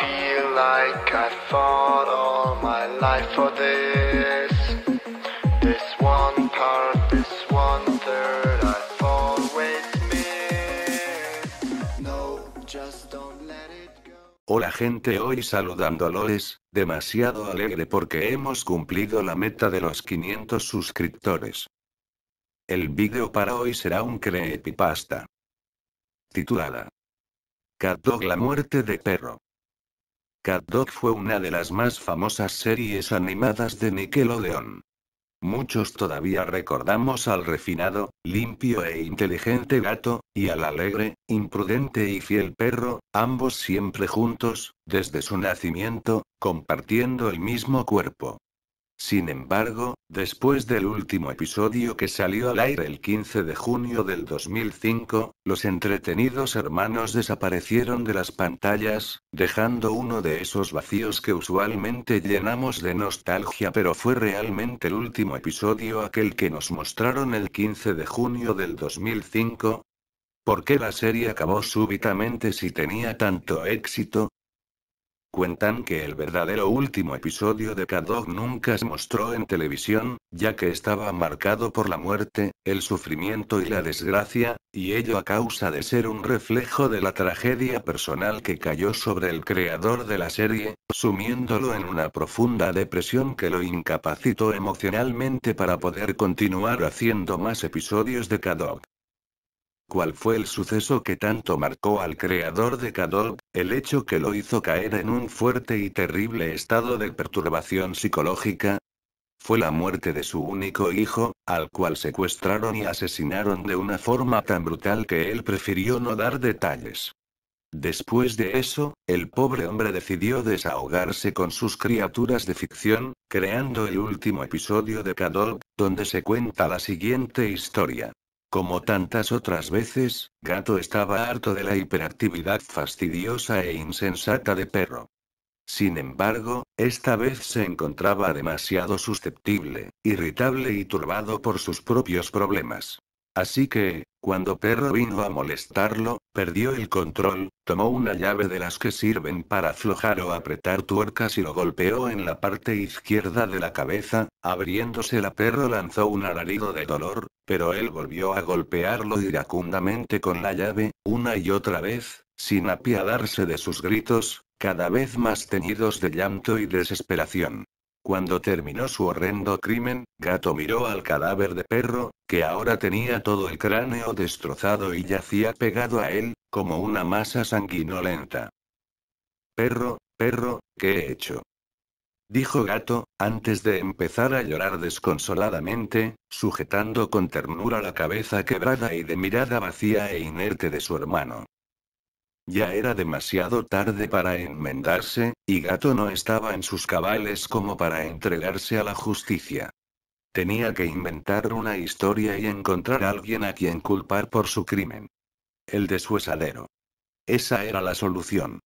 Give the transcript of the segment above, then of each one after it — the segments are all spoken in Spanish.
feel like I fought all my life for this. This one part, this one third, No, just don't let it go. Hola gente, hoy saludando Lores demasiado alegre porque hemos cumplido la meta de los 500 suscriptores. El vídeo para hoy será un creepypasta. Titulada. Catdog la muerte de perro. CatDog fue una de las más famosas series animadas de Nickelodeon. Muchos todavía recordamos al refinado, limpio e inteligente gato, y al alegre, imprudente y fiel perro, ambos siempre juntos, desde su nacimiento, compartiendo el mismo cuerpo. Sin embargo, después del último episodio que salió al aire el 15 de junio del 2005, los entretenidos hermanos desaparecieron de las pantallas, dejando uno de esos vacíos que usualmente llenamos de nostalgia, pero fue realmente el último episodio aquel que nos mostraron el 15 de junio del 2005. ¿Por qué la serie acabó súbitamente si tenía tanto éxito? Cuentan que el verdadero último episodio de Kadok nunca se mostró en televisión, ya que estaba marcado por la muerte, el sufrimiento y la desgracia, y ello a causa de ser un reflejo de la tragedia personal que cayó sobre el creador de la serie, sumiéndolo en una profunda depresión que lo incapacitó emocionalmente para poder continuar haciendo más episodios de Kadok cuál fue el suceso que tanto marcó al creador de Kadok, el hecho que lo hizo caer en un fuerte y terrible estado de perturbación psicológica. Fue la muerte de su único hijo, al cual secuestraron y asesinaron de una forma tan brutal que él prefirió no dar detalles. Después de eso, el pobre hombre decidió desahogarse con sus criaturas de ficción, creando el último episodio de Kadok, donde se cuenta la siguiente historia. Como tantas otras veces, Gato estaba harto de la hiperactividad fastidiosa e insensata de perro. Sin embargo, esta vez se encontraba demasiado susceptible, irritable y turbado por sus propios problemas. Así que, cuando Perro vino a molestarlo, perdió el control, tomó una llave de las que sirven para aflojar o apretar tuercas y lo golpeó en la parte izquierda de la cabeza, abriéndose la Perro lanzó un alarido de dolor, pero él volvió a golpearlo iracundamente con la llave, una y otra vez, sin apiadarse de sus gritos, cada vez más teñidos de llanto y desesperación. Cuando terminó su horrendo crimen, Gato miró al cadáver de perro, que ahora tenía todo el cráneo destrozado y yacía pegado a él, como una masa sanguinolenta. Perro, perro, ¿qué he hecho? dijo Gato, antes de empezar a llorar desconsoladamente, sujetando con ternura la cabeza quebrada y de mirada vacía e inerte de su hermano. Ya era demasiado tarde para enmendarse, y Gato no estaba en sus cabales como para entregarse a la justicia. Tenía que inventar una historia y encontrar a alguien a quien culpar por su crimen. El de su esadero. Esa era la solución.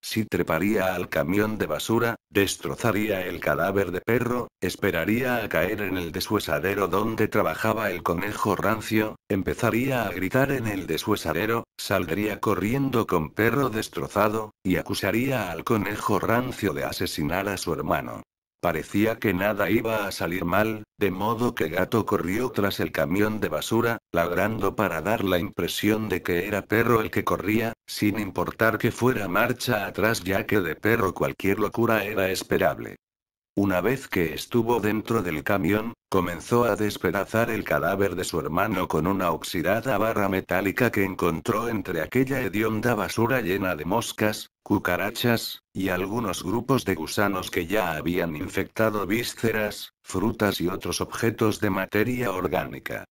Si treparía al camión de basura, destrozaría el cadáver de perro, esperaría a caer en el deshuesadero donde trabajaba el conejo rancio, empezaría a gritar en el deshuesadero, saldría corriendo con perro destrozado, y acusaría al conejo rancio de asesinar a su hermano. Parecía que nada iba a salir mal, de modo que Gato corrió tras el camión de basura, ladrando para dar la impresión de que era perro el que corría, sin importar que fuera marcha atrás ya que de perro cualquier locura era esperable. Una vez que estuvo dentro del camión, comenzó a despedazar el cadáver de su hermano con una oxidada barra metálica que encontró entre aquella hedionda basura llena de moscas, cucarachas, y algunos grupos de gusanos que ya habían infectado vísceras, frutas y otros objetos de materia orgánica.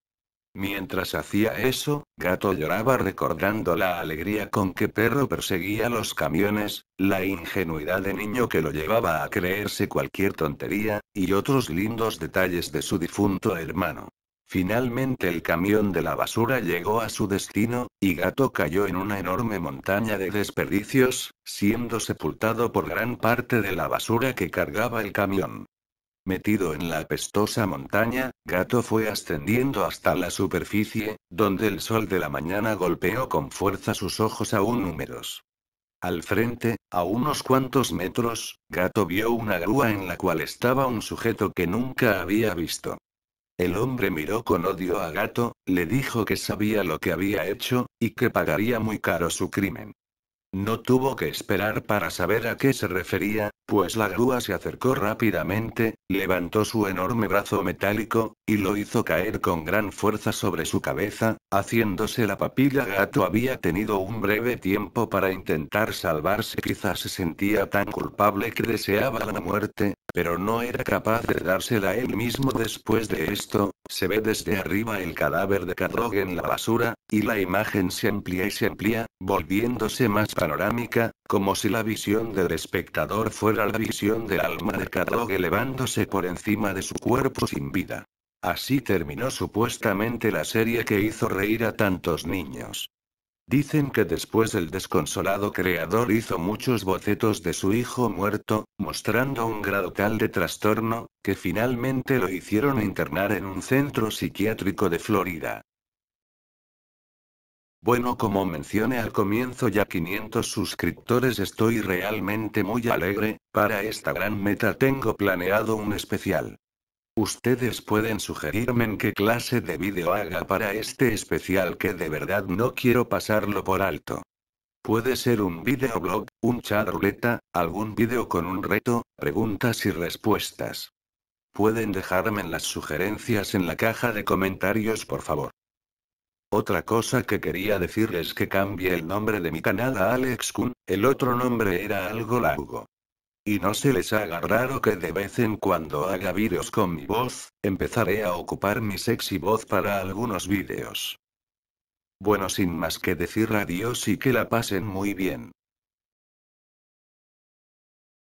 Mientras hacía eso, Gato lloraba recordando la alegría con que Perro perseguía los camiones, la ingenuidad de niño que lo llevaba a creerse cualquier tontería, y otros lindos detalles de su difunto hermano. Finalmente el camión de la basura llegó a su destino, y Gato cayó en una enorme montaña de desperdicios, siendo sepultado por gran parte de la basura que cargaba el camión. Metido en la apestosa montaña, Gato fue ascendiendo hasta la superficie, donde el sol de la mañana golpeó con fuerza sus ojos aún húmedos. Al frente, a unos cuantos metros, Gato vio una grúa en la cual estaba un sujeto que nunca había visto. El hombre miró con odio a Gato, le dijo que sabía lo que había hecho, y que pagaría muy caro su crimen. No tuvo que esperar para saber a qué se refería, pues la grúa se acercó rápidamente, levantó su enorme brazo metálico, y lo hizo caer con gran fuerza sobre su cabeza, haciéndose la papilla gato había tenido un breve tiempo para intentar salvarse quizás se sentía tan culpable que deseaba la muerte, pero no era capaz de dársela él mismo después de esto, se ve desde arriba el cadáver de Cadrog en la basura, y la imagen se amplía y se amplía, volviéndose más panorámica, como si la visión del espectador fuera la visión del alma de Cadrogue elevándose por encima de su cuerpo sin vida. Así terminó supuestamente la serie que hizo reír a tantos niños. Dicen que después el desconsolado creador hizo muchos bocetos de su hijo muerto, mostrando un grado tal de trastorno, que finalmente lo hicieron internar en un centro psiquiátrico de Florida. Bueno, como mencioné al comienzo ya 500 suscriptores, estoy realmente muy alegre, para esta gran meta tengo planeado un especial. Ustedes pueden sugerirme en qué clase de video haga para este especial que de verdad no quiero pasarlo por alto. Puede ser un videoblog, un chat ruleta, algún video con un reto, preguntas y respuestas. Pueden dejarme las sugerencias en la caja de comentarios por favor. Otra cosa que quería decir es que cambie el nombre de mi canal a Alex Kun, el otro nombre era algo largo y no se les haga raro que de vez en cuando haga vídeos con mi voz, empezaré a ocupar mi sexy voz para algunos vídeos. Bueno, sin más que decir adiós y que la pasen muy bien.